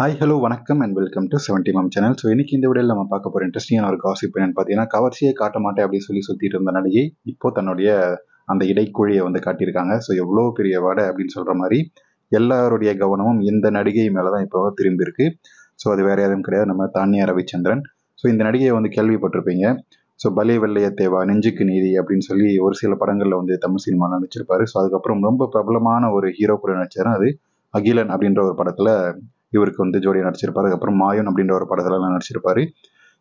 hi hello வணக்கம் and welcome to seventy ma'am channel so இன்னைக்கு இந்த வீடியோவில் நம்ம பார்க்க போகிற இன்ட்ரெஸ்டிங்கான ஒரு காசிப் என்னன்னு பார்த்தீங்கன்னா கவர்ச்சியை காட்ட மாட்டேன் அப்படின்னு சொல்லி சுற்றிட்டு இருந்த நடிகை இப்போ தன்னுடைய அந்த இடைக்குழியை வந்து காட்டியிருக்காங்க ஸோ எவ்வளோ பெரிய வாட அப்படின்னு சொல்கிற மாதிரி எல்லாருடைய கவனமும் இந்த நடிகை மேலே தான் இப்போ திரும்பியிருக்கு ஸோ அது வேற எதுவும் கிடையாது நம்ம தானியா ரவிச்சந்திரன் ஸோ இந்த நடிகையை வந்து கேள்விப்பட்டிருப்பீங்க ஸோ பலே வெள்ளைய தேவா நெஞ்சுக்கு நீதி அப்படின்னு சொல்லி ஒரு சில படங்களில் வந்து தமிழ் சினிமாவில் நடிச்சிருப்பாரு ஸோ அதுக்கப்புறம் ரொம்ப பிரபலமான ஒரு ஹீரோ கூட நடிச்சார் அது அகிலன் அப்படின்ற ஒரு படத்தில் இவருக்கு வந்து ஜோடியாக நடிச்சிருப்பார் அதுக்கப்புறம் மாயன் அப்படின்ற ஒரு படத்துலலாம் நடிச்சிருப்பார்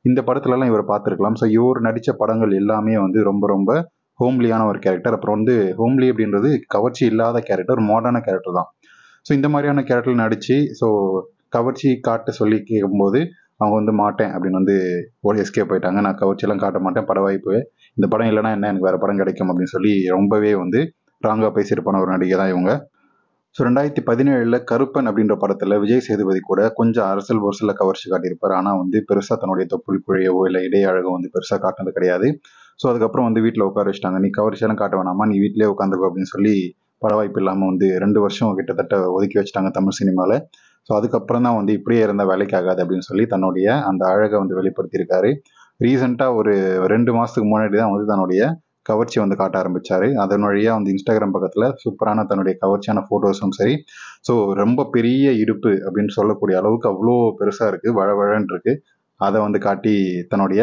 இந்த படத்துலலாம் இவர் பார்த்துருக்கலாம் ஸோ இவர் நடித்த படங்கள் எல்லாமே வந்து ரொம்ப ரொம்ப ஹோம்லியான ஒரு கேரக்டர் அப்புறம் வந்து ஹோம்லி அப்படின்றது கவர்ச்சி இல்லாத கேரக்டர் மாடர்னான கேரக்டர் தான் ஸோ இந்த மாதிரியான கேரக்டர் நடித்து ஸோ கவர்ச்சி காட்ட சொல்லி கேட்கும்போது அவங்க வந்து மாட்டேன் அப்படின்னு வந்து ஓடி எஸ்கே போயிட்டாங்க நான் கவர்ச்சியெல்லாம் காட்ட மாட்டேன் பட வாய்ப்பு இந்த படம் இல்லைனா என்ன எனக்கு வேறு படம் கிடைக்கும் அப்படின்னு சொல்லி ரொம்பவே வந்து ராங்காக பேசியிருப்பான ஒரு நடிகை தான் இவங்க ஸோ ரெண்டாயிரத்தி பதினேழில் கருப்பன் அப்படின்ற படத்தில் விஜய் சேதுபதி கூட கொஞ்சம் அரசல் பொரசலில் கவர்ச்சி காட்டியிருப்பார் ஆனால் வந்து பெருசாக தன்னுடைய தொப்புள் குழையவோ இல்லை இடையழகோ வந்து பெருசாக காட்டினது கிடையாது ஸோ அதுக்கப்புறம் வந்து வீட்டில் உட்கார வச்சுட்டாங்க நீ கவர்ச்சியெல்லாம் காட்ட வேணாமா நீ வீட்டிலே உட்காந்துக்கோ அப்படின்னு சொல்லி பட வாய்ப்பு இல்லாமல் வந்து ரெண்டு வருஷம் கிட்டத்தட்ட ஒதுக்கி வச்சுட்டாங்க தமிழ் சினிமாவில் ஸோ அதுக்கப்புறம் தான் வந்து இப்படியே இருந்தால் வேலைக்கு ஆகாது அப்படின்னு சொல்லி தன்னுடைய அந்த அழகை வந்து வெளிப்படுத்தியிருக்காரு ரீசெண்டாக ஒரு ரெண்டு மாதத்துக்கு முன்னாடி தான் வந்து தன்னுடைய கவர்ச்சி வந்து காட்ட ஆரம்பிச்சாரு அதன் வழியாக வந்து இன்ஸ்டாகிராம் பக்கத்தில் சூப்பரான தன்னுடைய கவர்ச்சியான ஃபோட்டோஸும் சரி ஸோ ரொம்ப பெரிய இடுப்பு அப்படின்னு சொல்லக்கூடிய அளவுக்கு அவ்வளோ பெருசாக இருக்குது வழவழன்னு இருக்குது அதை வந்து காட்டி தன்னுடைய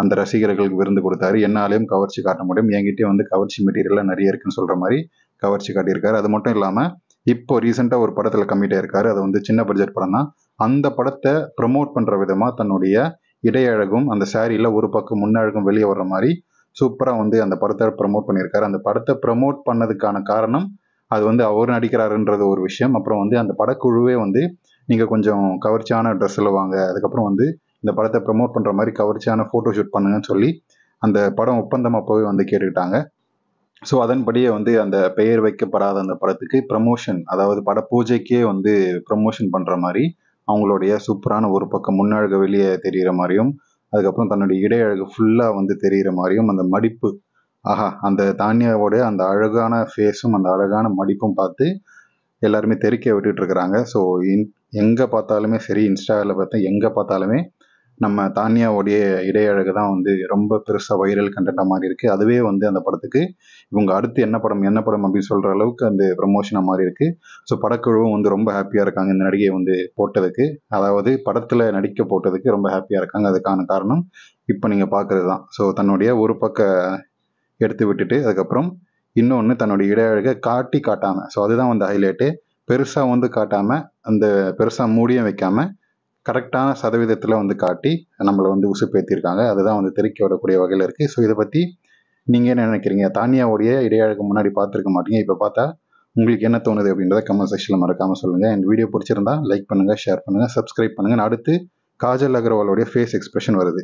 அந்த ரசிகர்களுக்கு விருந்து கொடுத்தாரு என்னாலையும் கவர்ச்சி காட்ட முடியும் என்கிட்டயும் வந்து கவர்ச்சி மெட்டீரியல்லாம் நிறைய இருக்குன்னு சொல்கிற மாதிரி கவர்ச்சி காட்டியிருக்காரு அது மட்டும் இல்லாமல் இப்போ ரீசெண்டாக ஒரு படத்தில் கம்மிட்டே இருக்காரு அது வந்து சின்ன பட்ஜெட் படம் தான் அந்த படத்தை ப்ரமோட் பண்ணுற விதமாக தன்னுடைய இடையழகும் அந்த சாரியில் ஒரு பக்கம் முன்னழகும் வெளியே வர்ற மாதிரி சூப்பராக வந்து அந்த படத்தை ப்ரமோட் பண்ணியிருக்காரு அந்த படத்தை ப்ரமோட் பண்ணதுக்கான காரணம் அது வந்து அவர் நடிக்கிறாருன்றது ஒரு விஷயம் அப்புறம் வந்து அந்த படக்குழுவே வந்து நீங்கள் கொஞ்சம் கவர்ச்சியான ட்ரெஸ்ஸில் வாங்க அதுக்கப்புறம் வந்து இந்த படத்தை ப்ரமோட் பண்ணுற மாதிரி கவர்ச்சியான ஃபோட்டோ ஷூட் பண்ணுங்கன்னு சொல்லி அந்த படம் ஒப்பந்தமாக போய் வந்து கேட்டுக்கிட்டாங்க ஸோ அதன்படியே வந்து அந்த பெயர் வைக்கப்படாத அந்த படத்துக்கு ப்ரமோஷன் அதாவது பட பூஜைக்கே வந்து ப்ரமோஷன் பண்ணுற மாதிரி அவங்களுடைய சூப்பரான ஒரு பக்கம் முன்னழக வெளியே தெரிகிற மாதிரியும் அதுக்கப்புறம் தன்னுடைய இடை அழகு ஃபுல்லாக வந்து தெரிகிற மாதிரியும் அந்த மடிப்பு ஆஹா அந்த தானியாவோட அந்த அழகான ஃபேஸும் அந்த அழகான மடிப்பும் பார்த்து எல்லாருமே தெரிக்க விட்டுட்டு இருக்கிறாங்க ஸோ எங்கே பார்த்தாலுமே சரி இன்ஸ்டாவில் பார்த்தா எங்கே பார்த்தாலுமே நம்ம தானியாவுடைய இடையழகு தான் வந்து ரொம்ப பெருசாக வைரல் கண்டென்ட்டாக மாதிரி இருக்குது அதுவே வந்து அந்த படத்துக்கு இவங்க அடுத்து என்ன படம் என்ன படம் அப்படின்னு சொல்கிற அளவுக்கு அந்த ப்ரமோஷனாக மாதிரி இருக்குது ஸோ படக்குழுவும் வந்து ரொம்ப ஹாப்பியாக இருக்காங்க இந்த நடிகையை வந்து போட்டதுக்கு அதாவது படத்தில் நடிக்க போட்டதுக்கு ரொம்ப ஹாப்பியாக இருக்காங்க அதுக்கான காரணம் இப்போ நீங்கள் பார்க்குறது தான் ஸோ தன்னுடைய ஒரு பக்க எடுத்து விட்டுட்டு அதுக்கப்புறம் இன்னொன்று தன்னுடைய இடையழகை காட்டி காட்டாமல் ஸோ அதுதான் வந்து ஹைலைட்டு பெருசாக வந்து காட்டாமல் அந்த பெருசாக மூடியும் வைக்காமல் கரெக்டான சதவீதத்தில் வந்து காட்டி நம்மளை வந்து உசுப்பேற்றிருக்காங்க அதுதான் வந்து திருக்கி விடக்கூடிய வகையில் இருக்குது ஸோ இதை பற்றி நீங்கள் என்ன நினைக்கிறீங்க தானியாவுடைய இடையாளுக்கு முன்னாடி பார்த்துருக்க மாட்டீங்க இப்போ பார்த்தா உங்களுக்கு என்ன தோணுது அப்படின்றத கமெண்ட் செக்ஷனில் மறக்காமல் சொல்லுங்கள் என் வீடியோ பிடிச்சிருந்தா லைக் பண்ணுங்கள் ஷேர் பண்ணுங்கள் சப்ஸ்கிரைப் பண்ணுங்கள் அடுத்து காஜல் அகர்வாலோடைய ஃபேஸ் எக்ஸ்பிரஷன் வருது